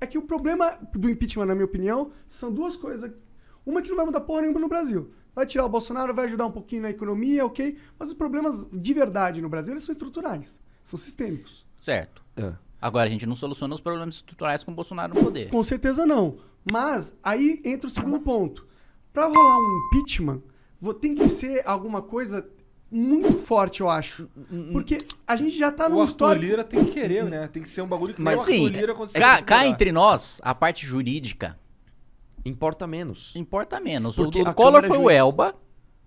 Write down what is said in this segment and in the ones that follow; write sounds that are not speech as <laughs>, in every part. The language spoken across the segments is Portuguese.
É que o problema do impeachment, na minha opinião, são duas coisas. Uma é que não vai mudar porra nenhuma no Brasil. Vai tirar o Bolsonaro, vai ajudar um pouquinho na economia, ok? Mas os problemas de verdade no Brasil, eles são estruturais. São sistêmicos. Certo. É. Agora, a gente não soluciona os problemas estruturais com o Bolsonaro no poder. Com certeza não. Mas aí entra o segundo ponto. Para rolar um impeachment, tem que ser alguma coisa muito forte, eu acho. Porque a gente já tá num histórico... O Lira tem que querer, né? Tem que ser um bagulho que Mas, sim, cá, cá, entre nós, a parte jurídica... Importa menos. Importa menos. Porque é o do Collor foi juiz. o Elba,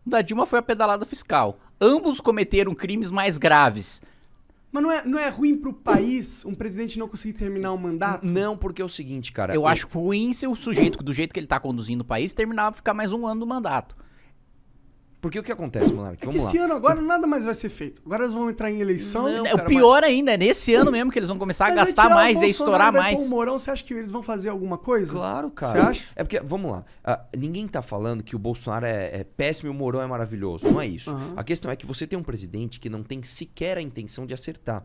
o da Dilma foi a pedalada fiscal. Ambos cometeram crimes mais graves. Mas não é, não é ruim pro país um presidente não conseguir terminar o mandato? Não, porque é o seguinte, cara... Eu, eu... acho ruim se o sujeito, do jeito que ele tá conduzindo o país, terminar, ficar mais um ano do mandato. Porque o que acontece, Monark? É vamos é esse lá. ano agora nada mais vai ser feito. Agora eles vão entrar em eleição. Não, é, cara, o pior mas... ainda, é nesse ano mesmo que eles vão começar mas a gastar mais e estourar mais. O Morão, você acha que eles vão fazer alguma coisa? Claro, cara. Você acha? É porque, vamos lá. Uh, ninguém tá falando que o Bolsonaro é, é, péssimo e o Morão é maravilhoso. Não é isso. Uhum. A questão é que você tem um presidente que não tem sequer a intenção de acertar.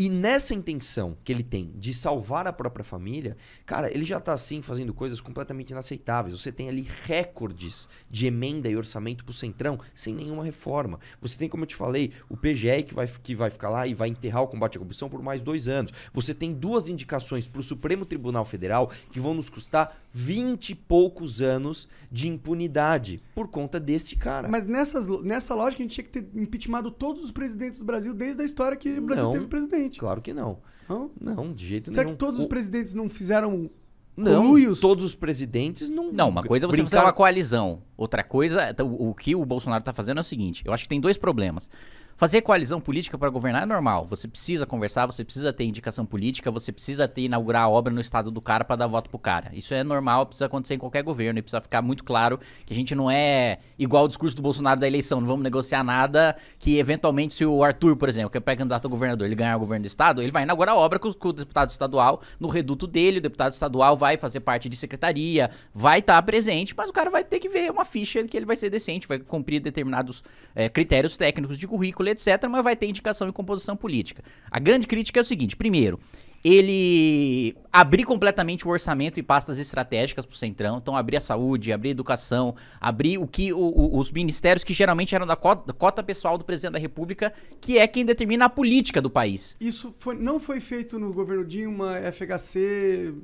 E nessa intenção que ele tem de salvar a própria família, cara, ele já tá assim fazendo coisas completamente inaceitáveis. Você tem ali recordes de emenda e orçamento pro Centrão sem nenhuma reforma. Você tem, como eu te falei, o PGE que vai, que vai ficar lá e vai enterrar o combate à corrupção por mais dois anos. Você tem duas indicações pro Supremo Tribunal Federal que vão nos custar 20 e poucos anos de impunidade por conta desse cara. Mas nessas, nessa lógica a gente tinha que ter impeachmentado todos os presidentes do Brasil desde a história que o Brasil não, teve presidente. Claro que não. Não, não de jeito Será nenhum. Será que todos o... os presidentes não fizeram não, Coluios. todos os presidentes não. Não, uma coisa é você brincar... fazer uma coalizão. Outra coisa, o, é, o que o Bolsonaro está fazendo é o seguinte: eu acho que tem dois problemas. Fazer coalizão política para governar é normal. Você precisa conversar, você precisa ter indicação política, você precisa ter inaugurar a obra no estado do cara para dar voto pro cara. Isso é normal, precisa acontecer em qualquer governo e precisa ficar muito claro que a gente não é igual o discurso do Bolsonaro da eleição, não vamos negociar nada que eventualmente se o Arthur, por exemplo, que é pré-candidato a governador, ele ganhar o governo do estado, ele vai inaugurar a obra com, com, o deputado estadual no reduto dele, o deputado estadual vai fazer parte de secretaria, vai estar tá presente, mas o cara vai ter que ver uma ficha que ele vai ser decente, vai cumprir determinados é, critérios técnicos de currículo etc., mas vai ter indicação e composição política. A grande crítica é o seguinte: primeiro, ele abrir completamente o orçamento e pastas estratégicas para o Centrão. Então, abrir a saúde, abrir a educação, abrir o que o, o, os ministérios que geralmente eram da cota, da cota, pessoal do presidente da República, que é quem determina a política do país. Isso foi, não foi feito no governo Dilma, FHC,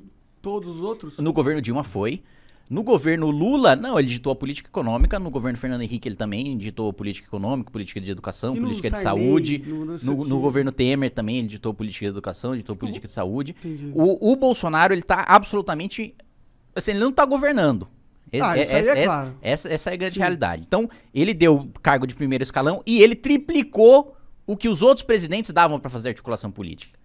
todos os outros? No governo Dilma foi. No governo Lula, não, ele ditou a política econômica. No governo Fernando Henrique, ele também ditou política econômica, política de educação, política de Sarney, saúde. No, no, no, governo Temer também, ele ditou política de educação, ditou política de saúde. O, o, Bolsonaro, ele está absolutamente. Assim, ele não está governando. Ah, essa, é claro. essa, essa, é a grande Sim. realidade. Então, ele deu cargo de primeiro escalão e ele triplicou o que os outros presidentes davam para fazer articulação política.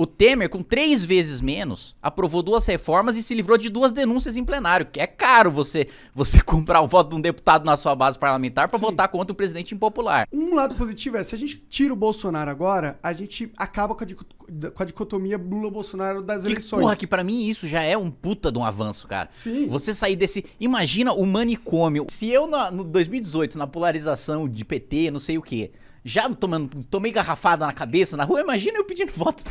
O Temer, com três vezes menos, aprovou duas reformas e se livrou de duas denúncias em plenário, que é caro você você <laughs> comprar o voto de um deputado na sua base parlamentar para votar contra um presidente impopular. Um lado positivo é, se a gente tira o Bolsonaro agora, a gente acaba com a, com a dicotomia Lula-Bolsonaro das que eleições. Porra, que para mim isso já é um puta de um avanço, cara. Sim. Você sair desse... Imagina o manicômio. Se eu, no 2018, na polarização de PT, não sei o quê já tomando, tomei garrafada na cabeça na rua. Imagina eu pedindo <laughs> voto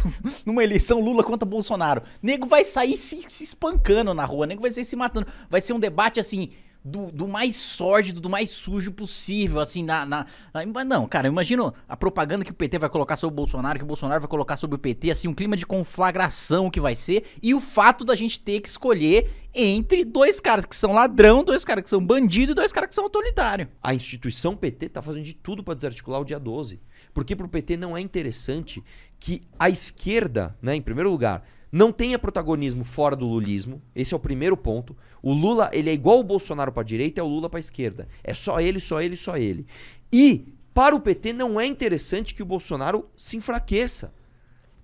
numa eleição Lula contra Bolsonaro. Nego vai sair se, se espancando na rua, nego vai sair se matando. Vai ser um debate assim do, do mais sórdido, do mais sujo possível, assim, na, na, na... Não, cara, imagina a propaganda que o PT vai colocar sobre o Bolsonaro, que o Bolsonaro vai colocar sobre o PT, assim, um clima de conflagração que vai ser, e o fato da gente ter que escolher entre dois caras que são ladrão, dois caras que são bandido e dois caras que são autoritário. A instituição PT tá fazendo de tudo para desarticular o dia 12. Porque pro PT não é interessante que a esquerda, né, em primeiro lugar, não tenha protagonismo fora do lulismo. Esse é o primeiro ponto. O Lula, ele é igual o Bolsonaro para a direita, é o Lula para a esquerda. É só ele, só ele, só ele. E para o PT não é interessante que o Bolsonaro se enfraqueça.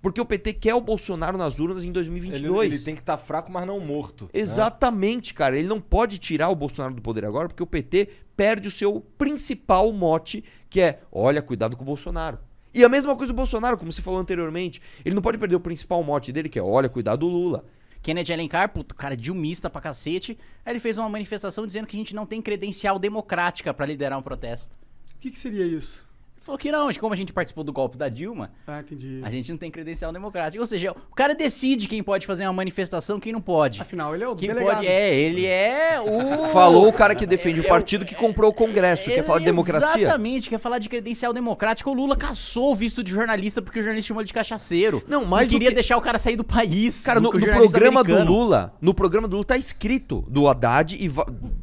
Porque o PT quer o Bolsonaro nas urnas em 2022. Ele, ele tem que estar tá fraco, mas não morto. Né? Exatamente, né? cara. Ele não pode tirar o Bolsonaro do poder agora, porque o PT perde o seu principal mote, que é: olha, cuidado com o Bolsonaro. E a mesma coisa do Bolsonaro, como você falou anteriormente. Ele não pode perder o principal mote dele, que é olha, cuidar do Lula. Kennedy Alencar, puto, cara humista pra cacete, aí ele fez uma manifestação dizendo que a gente não tem credencial democrática para liderar um protesto. O que, que seria isso? falou que não, como a gente participou do golpe da Dilma, ah, entendi. a gente não tem credencial democrática. Ou seja, o cara decide quem pode fazer uma manifestação, quem não pode. Afinal, ele é o quem delegado. Pode, é, ele é <laughs> o... Falou o cara que defende o é partido é, que comprou o Congresso, é, quer falar de democracia. Exatamente, quer falar de credencial democrática. O Lula caçou o visto de jornalista porque o jornalista chamou ele de cachaceiro. Não, mas... queria que... deixar o cara sair do país. Cara, no, no programa americano. do Lula, no programa do Lula tá escrito do Haddad e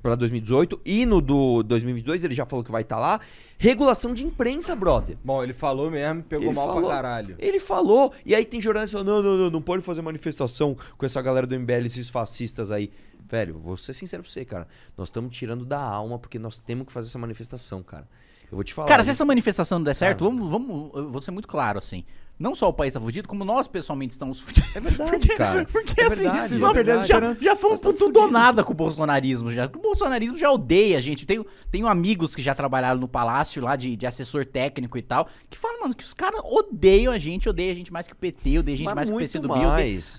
pra 2018 e no do 2022 ele já falou que vai estar tá lá Regulação de imprensa, brother. Bom, ele falou mesmo, pegou ele mal falou, pra caralho. Ele falou, e aí tem jornalista falando, não, não, não, não pode fazer manifestação com essa galera do MBL, esses fascistas aí. Velho, vou ser sincero pra você, cara. Nós estamos tirando da alma porque nós temos que fazer essa manifestação, cara. Eu vou te falar. Cara, se essa manifestação não der certo, vamos, vamos, eu vou ser muito claro assim. Não só o país está fudido, como nós pessoalmente estamos fudidos. É verdade, <laughs> porque, cara. <laughs> Porque é assim, verdade, nós, é já, já, já fomos tá por tudo ou nada com o bolsonarismo. Já. O bolsonarismo já odeia a gente. Tenho, tenho amigos que já trabalharam no palácio lá de, de assessor técnico e tal, que falam, mano, que os caras odeiam a gente, odeiam a gente mais que o PT, odeiam a gente Mas mais que o PC do Bio.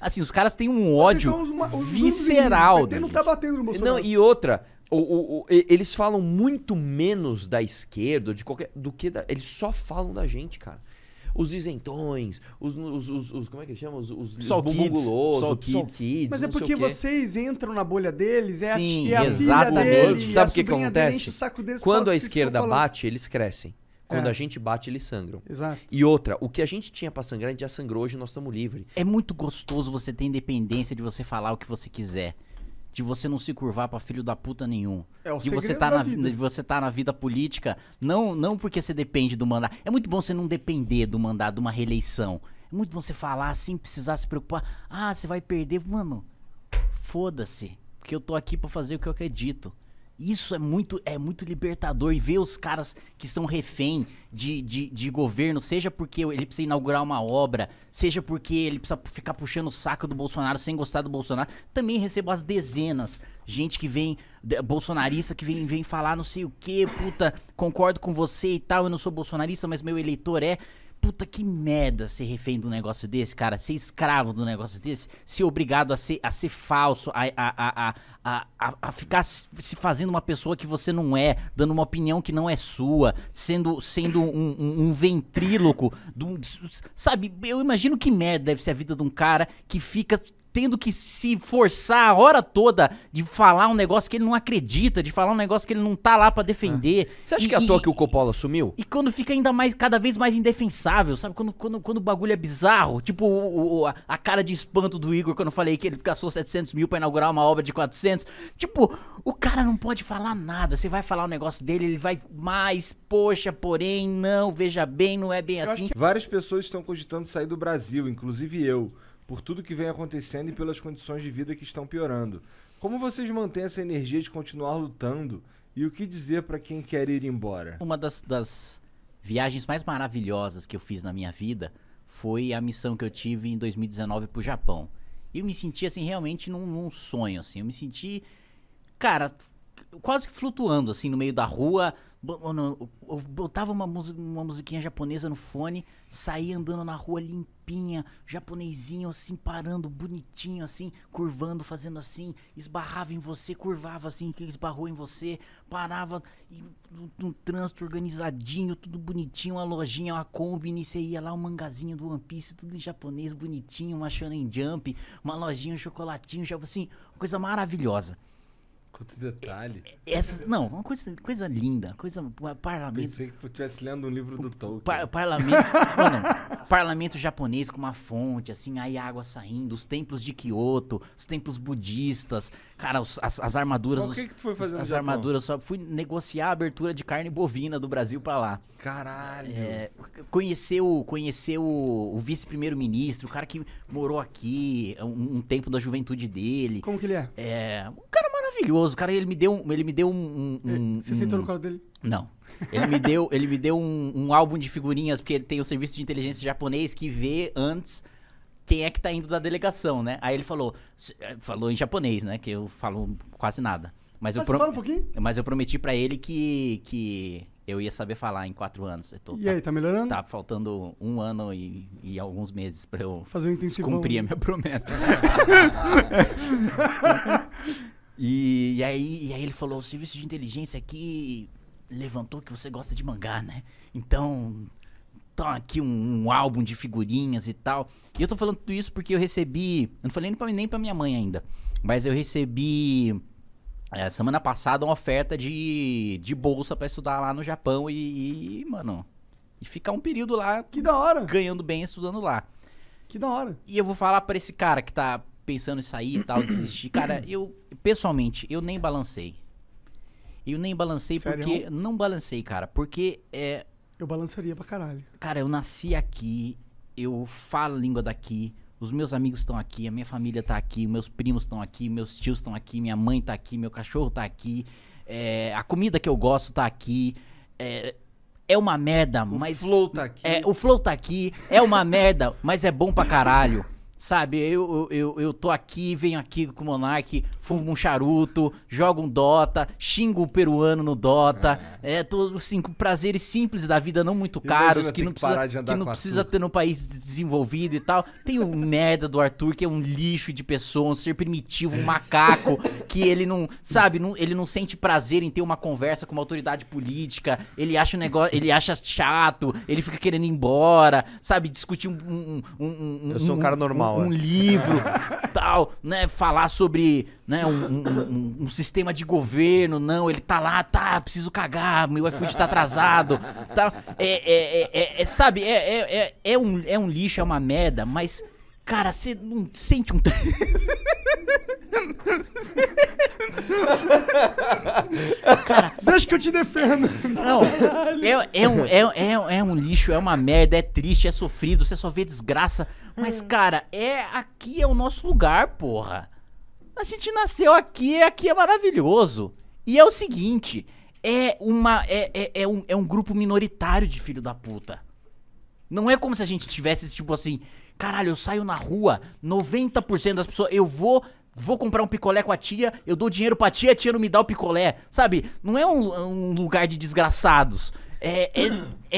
assim, os caras têm um ódio os, os, os, visceral. O PT não tá batendo no Bolsonaro. Não, e outra, o, o, eles falam muito menos da esquerda, de qualquer. do que da, Eles só falam da gente, cara. Os isentões, os. os, os, os como é que chama? Os, os, os kids, kids, Mas é porque vocês entram na bolha deles, é Sim, a tia, é a exatamente. filha deles, Sabe o que acontece? Deles, Quando a esquerda bate, eles crescem. Quando é. a gente bate, eles sangram. Exato. E outra, o que a gente tinha pra sangrar, a gente já sangrou, hoje nós estamos livres. É muito gostoso você ter independência de você falar o que você quiser de você não se curvar para filho da puta nenhum. É o de você tá na vida. De você tá na vida política, não não porque você depende do mandato. É muito bom você não depender do mandato de uma reeleição. É muito bom você falar sem assim, precisar se preocupar. Ah, você vai perder, mano. Foda-se, porque eu tô aqui para fazer o que eu acredito. Isso é muito, é muito libertador. E ver os caras que estão refém de, de, de, governo, seja porque ele precisa inaugurar uma obra, seja porque ele precisa ficar puxando o saco do Bolsonaro sem gostar do Bolsonaro. Também recebo as dezenas. Gente que vem, bolsonarista que vem, vem falar não sei o que, puta, concordo com você e tal, eu não sou bolsonarista, mas meu eleitor é puta que merda ser refém do negócio desse, cara, ser escravo do negócio desse, ser obrigado a ser, a ser falso, a, a, a, a, a, ficar se fazendo uma pessoa que você não é, dando uma opinião que não é sua, sendo, sendo um, um, um ventríloco, do, sabe? Eu imagino que merda deve ser a vida de um cara que fica tendo que se forçar a hora toda de falar um negócio que ele não acredita, de falar um negócio que ele não tá lá para defender. Ah. Você acha e, que é à toa que o Coppola sumiu? E quando fica ainda mais, cada vez mais indefensável, sabe? Quando, quando, quando o bagulho é bizarro, tipo o, o, a cara de espanto do Igor quando eu falei que ele gastou 700 mil pra inaugurar uma obra de 400. Tipo, o cara não pode falar nada. Você vai falar o um negócio dele, ele vai mais, poxa, porém, não, veja bem, não é bem eu assim. Várias pessoas estão cogitando sair do Brasil, inclusive eu por tudo que vem acontecendo e pelas condições de vida que estão piorando. Como vocês mantêm essa energia de continuar lutando e o que dizer para quem quer ir embora? Uma das, das viagens mais maravilhosas que eu fiz na minha vida foi a missão que eu tive em 2019 para o Japão. Eu me senti assim realmente num, num sonho assim. Eu me senti, cara, quase que flutuando assim no meio da rua botava uma, uma musiquinha japonesa no fone, saía andando na rua limpinha, japonesinho assim, parando, bonitinho assim, curvando, fazendo assim, esbarrava em você, curvava assim, que esbarrou em você, parava e, no, no trânsito organizadinho, tudo bonitinho, uma lojinha, uma Kombi, você ia lá, um mangazinho do One Piece, tudo em japonês, bonitinho, uma Shonen Jump, uma lojinha, um chocolatinho, já assim, coisa maravilhosa. Quanto detalhe. É, é, essa, não, uma coisa, coisa linda, coisa parlamento. Pensei que estivesse lendo um livro do Tolkien. Par, parlamento, mano, <laughs> parlamento japonês com uma fonte, assim, aí água saindo, os templos de Kyoto, os templos budistas, cara, os, as, as, armaduras. o que, que tu foi fazer? Os, as armaduras, só fui negociar a abertura de carne bovina do Brasil para lá. Caralho. É, o conhecer o, o vice-primeiro-ministro, o cara que morou aqui, um, um tempo da juventude dele. Como que ele é? É maravilhoso, cara. Ele me deu, um, ele me deu um, um, é, um Você sentou no colo dele? Não. Ele me deu, ele me deu um, álbum de figurinhas, porque ele tem o serviço de inteligência japonês que vê antes quem é que tá indo da delegação, né? Aí ele falou, eh, falou em japonês, né? Que eu falo quase nada. Mas, ah, eu, um pouquinho um Mas eu prometi para ele que, que eu ia saber falar em quatro anos. Tô, e tá, aí, tá melhorando? Tá faltando um ano e, e alguns meses para eu Fazer um cumprir a minha <laughs> promessa. <laughs> E, e, aí, e aí ele falou, o serviço de inteligência aqui levantou que você gosta de mangá, né? Então, tá aqui um, um, álbum de figurinhas e tal. E eu tô falando tudo isso porque eu recebi. Eu não falei nem pra, nem pra minha mãe ainda. Mas eu recebi. É, semana passada uma oferta de, de bolsa para estudar lá no Japão e, e, mano. E ficar um período lá. Que da hora! Ganhando bem estudando lá. Que da hora! E eu vou falar para esse cara que tá pensando em sair e <coughs> tal, desistir. Cara, eu, pessoalmente, eu nem balancei. Eu nem balancei Sério? porque. Não balancei, cara. Porque é. Eu balançaria pra caralho. Cara, eu nasci aqui, eu falo a língua daqui, os meus amigos estão aqui, a minha família tá aqui, meus primos estão aqui, meus tios estão aqui, minha mãe tá aqui, meu cachorro tá aqui, é, a comida que eu gosto tá aqui. É, é uma merda, o mas. O flow tá aqui. É, o flow tá aqui, é uma <laughs> merda, mas é bom pra caralho. Sabe, eu, eu, eu tô aqui, venho aqui com o Monark, fumo um charuto, jogo um Dota, xingo o peruano no Dota. É, é tô, assim, com prazeres simples da vida, não muito caros, que não precisa, que não precisa ter no país desenvolvido e tal. Tem o <laughs> merda do Arthur, que é um lixo de pessoa, um ser primitivo, um macaco, que ele não, sabe, não, ele não sente prazer em ter uma conversa com uma autoridade política, ele acha um negócio, ele acha chato, ele fica querendo ir embora, sabe, discutir um. um, um, um eu sou um cara normal. Um livro, <laughs> tal, né? Falar sobre né, um, um, um, sistema de governo, não, ele tá lá, tá, preciso cagar, meu iFood tá atrasado. Tá. É, é, é sabe, é, é, é, é, um, é um lixo, é uma merda, mas, cara, você não sente um. <laughs> Cara, Deixa que eu te defendo. Não, é, é, um, é, é, é um lixo, é uma merda, é triste, é sofrido, você só vê desgraça. Mas, é. cara, é aqui é o nosso lugar, porra. A gente nasceu aqui, é, aqui é maravilhoso. E é o seguinte, é uma é, é, é, um, é um grupo minoritário de filho da puta. Não é como se a gente tivesse, tipo assim, caralho, eu saio na rua, 90% das pessoas, eu vou Vou comprar um picolé com a tia, eu dou dinheiro pra tia, a tia não me dá o picolé. Sabe? Não é um, um lugar de desgraçados. É, é,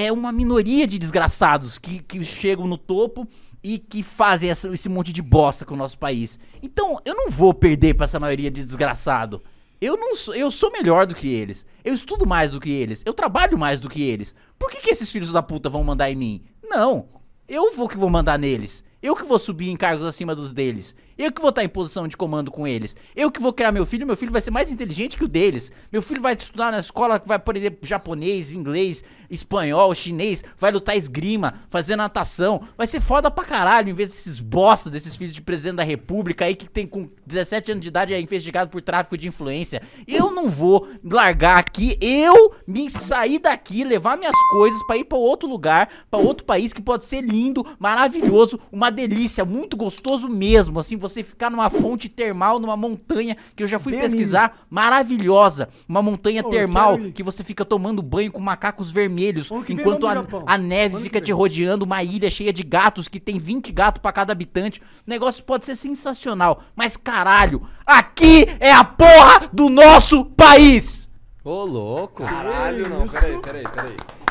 é, uma minoria de desgraçados que, que chegam no topo e que fazem essa, esse monte de bosta com o nosso país. Então, eu não vou perder pra essa maioria de desgraçado. Eu não sou, eu sou melhor do que eles. Eu estudo mais do que eles. Eu trabalho mais do que eles. Por que, que esses filhos da puta vão mandar em mim? Não. Eu vou que vou mandar neles. Eu que vou subir em cargos acima dos deles. Eu que vou estar em posição de comando com eles. Eu que vou criar meu filho, meu filho vai ser mais inteligente que o deles. Meu filho vai estudar na escola, vai aprender japonês, inglês, espanhol, chinês, vai lutar esgrima, fazer natação. Vai ser foda pra caralho, em vez desses bosta, desses filhos de presidente da república aí que tem com 17 anos de idade é investigado por tráfico de influência. Eu não vou largar aqui, eu me sair daqui, levar minhas coisas para ir para outro lugar, para outro país que pode ser lindo, maravilhoso, uma delícia, muito gostoso mesmo, assim você ficar numa fonte termal, numa montanha, que eu já fui pesquisar, maravilhosa. Uma montanha oh, termal que você fica tomando banho com macacos vermelhos, oh, enquanto a, a, neve fica te rodeando, uma ilha cheia de gatos, que tem 20 gatos para cada habitante. O negócio pode ser sensacional, mas caralho, aqui é a porra do nosso país! Ô, louco! Caralho, não, peraí, peraí, peraí.